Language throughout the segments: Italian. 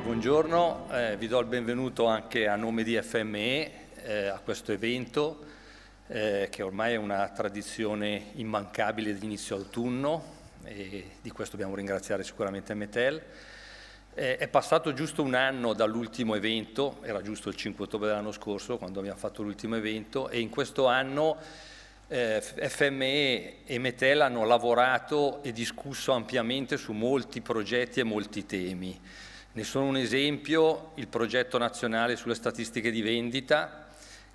buongiorno, eh, vi do il benvenuto anche a nome di FME eh, a questo evento eh, che ormai è una tradizione immancabile di inizio autunno e di questo dobbiamo ringraziare sicuramente Metel. Eh, è passato giusto un anno dall'ultimo evento, era giusto il 5 ottobre dell'anno scorso quando abbiamo fatto l'ultimo evento e in questo anno eh, FME e Metel hanno lavorato e discusso ampiamente su molti progetti e molti temi. Ne sono un esempio il progetto nazionale sulle statistiche di vendita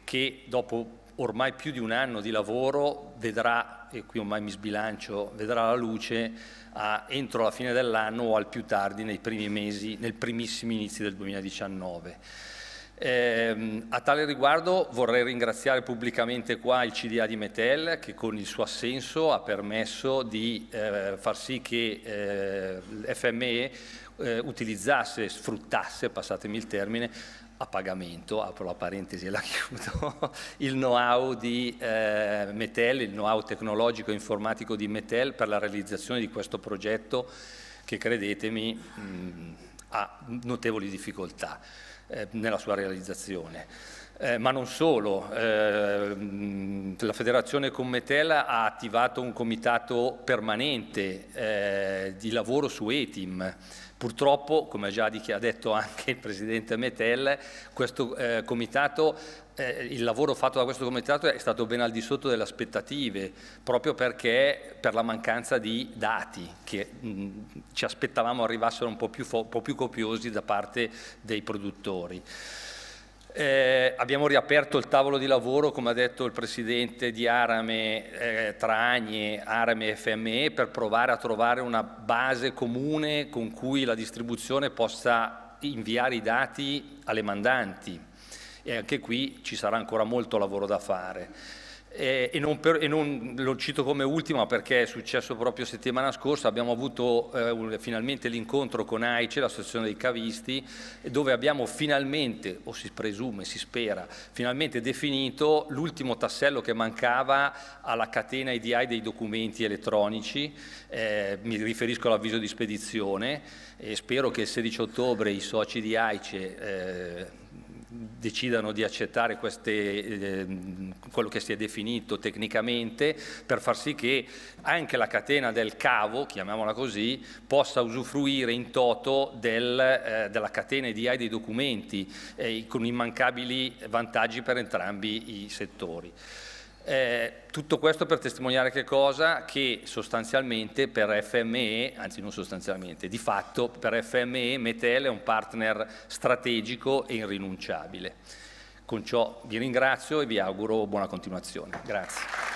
che dopo ormai più di un anno di lavoro vedrà, e qui ormai mi sbilancio, vedrà la luce a, entro la fine dell'anno o al più tardi nei primi mesi, nel primissimi inizi del 2019. Eh, a tale riguardo vorrei ringraziare pubblicamente qua il CDA di Metel che con il suo assenso ha permesso di eh, far sì che eh, FME eh, utilizzasse, sfruttasse, passatemi il termine, a pagamento, apro la parentesi e la chiudo, il know-how di eh, Metel, il know-how tecnologico e informatico di Metel per la realizzazione di questo progetto che credetemi mh, mm, ha notevoli difficoltà. Eh, nella sua realizzazione. Eh, ma non solo, eh, la Federazione Commetella ha attivato un comitato permanente eh, di lavoro su ETIM. Purtroppo, come già ha detto anche il Presidente Metel, questo eh, comitato eh, il lavoro fatto da questo comitato è stato ben al di sotto delle aspettative, proprio perché per la mancanza di dati che mh, mm, ci aspettavamo arrivassero un po' più, po più copiosi da parte dei produttori lavori. Eh, abbiamo riaperto il tavolo di lavoro, come ha detto il presidente di Arame eh, tra Agne, Arame e FME, per provare a trovare una base comune con cui la distribuzione possa inviare i dati alle mandanti. E anche qui ci sarà ancora molto lavoro da fare. E, eh, e, non per, e, non lo cito come ultima perché è successo proprio settimana scorsa, abbiamo avuto eh, un, finalmente l'incontro con AICE, l'associazione dei cavisti, dove abbiamo finalmente, o si presume, si spera, finalmente definito l'ultimo tassello che mancava alla catena IDI dei documenti elettronici, eh, mi riferisco all'avviso di spedizione e spero che il 16 ottobre i soci di AICE... Eh, decidano di accettare queste, eh, quello che si è definito tecnicamente per far sì che anche la catena del cavo, chiamiamola così, possa usufruire in toto del, eh, della catena EDI dei documenti eh, con immancabili vantaggi per entrambi i settori. Eh, tutto questo per testimoniare che cosa? Che sostanzialmente per FME, anzi non sostanzialmente, di fatto per FME Metel è un partner strategico e irrinunciabile. Con ciò vi ringrazio e vi auguro buona continuazione. Grazie.